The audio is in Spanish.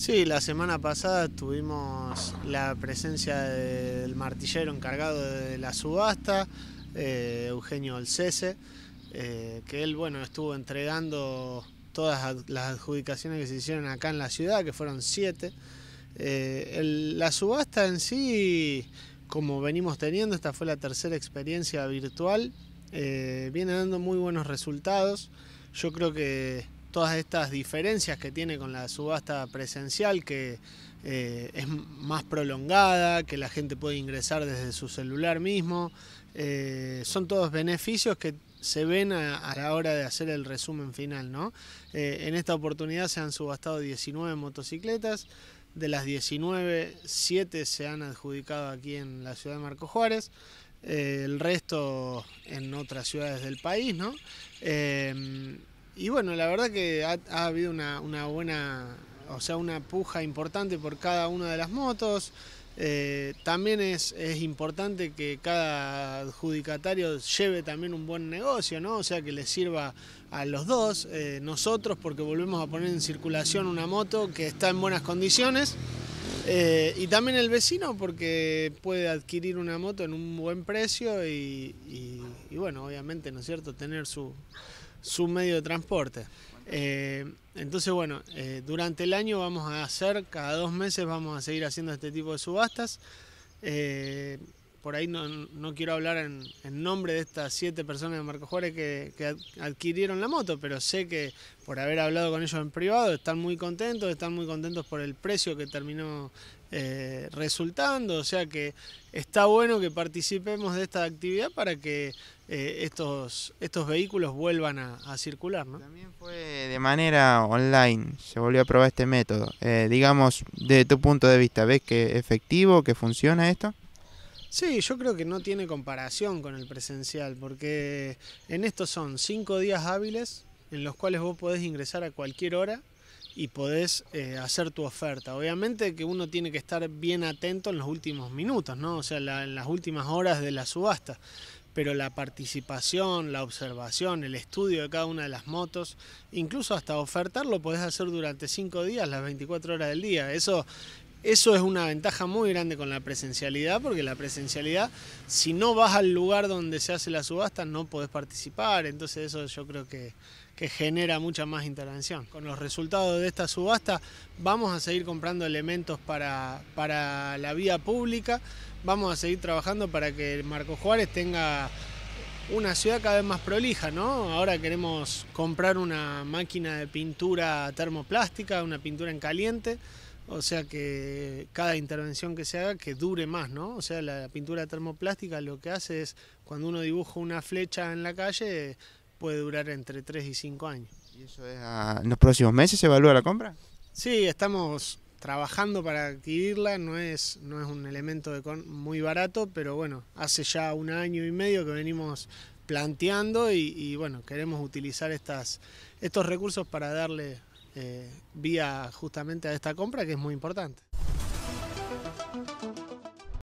Sí, la semana pasada tuvimos la presencia del martillero encargado de la subasta, eh, Eugenio Olcese, eh, que él bueno estuvo entregando todas las adjudicaciones que se hicieron acá en la ciudad, que fueron siete. Eh, la subasta en sí, como venimos teniendo, esta fue la tercera experiencia virtual, viene dando muy buenos resultados. Yo creo que todas estas diferencias que tiene con la subasta presencial, que eh, es más prolongada, que la gente puede ingresar desde su celular mismo. Eh, son todos beneficios que se ven a, la hora de hacer el resumen final. ¿no? Eh, en esta oportunidad se han subastado 19 motocicletas, de las 19, 7 se han adjudicado aquí en la ciudad de Marco Juárez. el resto en otras ciudades del país, ¿no? Y bueno, la verdad que ha, habido una, buena, o sea, una puja importante por cada una de las motos. Eh, también es, es, importante que cada adjudicatario lleve también un buen negocio, ¿no? O sea, que le sirva a los dos, eh, nosotros, porque volvemos a poner en circulación una moto que está en buenas condiciones. Eh, y también el vecino porque puede adquirir una moto en un buen precio y bueno, obviamente, ¿no es cierto?, tener su, su medio de transporte. Eh, entonces, bueno, eh, durante el año vamos a hacer, cada dos meses vamos a seguir haciendo este tipo de subastas. Eh, por ahí no, no quiero hablar en, nombre de estas siete personas de Marco Juárez que, adquirieron la moto, pero sé que por haber hablado con ellos en privado están muy contentos, están muy contentos por el precio que terminó eh, resultando, o sea que está bueno que participemos de esta actividad para que eh, estos, estos vehículos vuelvan a, circular. ¿no? También fue de manera online, se volvió a probar este método. Eh, digamos, desde tu punto de vista, ¿ves que efectivo, que funciona esto? Sí, yo creo que no tiene comparación con el presencial, porque en estos son cinco días hábiles en los cuales vos podés ingresar a cualquier hora y podés eh, hacer tu oferta. Obviamente que uno tiene que estar bien atento en los últimos minutos, ¿no? O sea, en las últimas horas de la subasta. Pero la participación, la observación, el estudio de cada una de las motos, incluso hasta ofertar lo podés hacer durante cinco días, las 24 horas del día. Eso eso es una ventaja muy grande con la presencialidad, porque la presencialidad, si no vas al lugar donde se hace la subasta, no podés participar. Entonces eso yo creo que, genera mucha más intervención. Con los resultados de esta subasta vamos a seguir comprando elementos para, para la vía pública, vamos a seguir trabajando para que Marco Juárez tenga una ciudad cada vez más prolija, ¿no? Ahora queremos comprar una máquina de pintura termoplástica, una pintura en caliente. O sea que cada intervención que se haga que dure más, ¿no? O sea, la pintura termoplástica lo que hace es, cuando uno dibuja una flecha en la calle, puede durar entre 3 y 5 años. ¿Y eso es en los próximos meses se evalúa la compra? Sí, estamos trabajando para adquirirla, no es, no es un elemento muy barato, pero bueno, hace ya un año y medio que venimos planteando y, bueno, queremos utilizar estos recursos para darle eh, vía justamente a esta compra que es muy importante.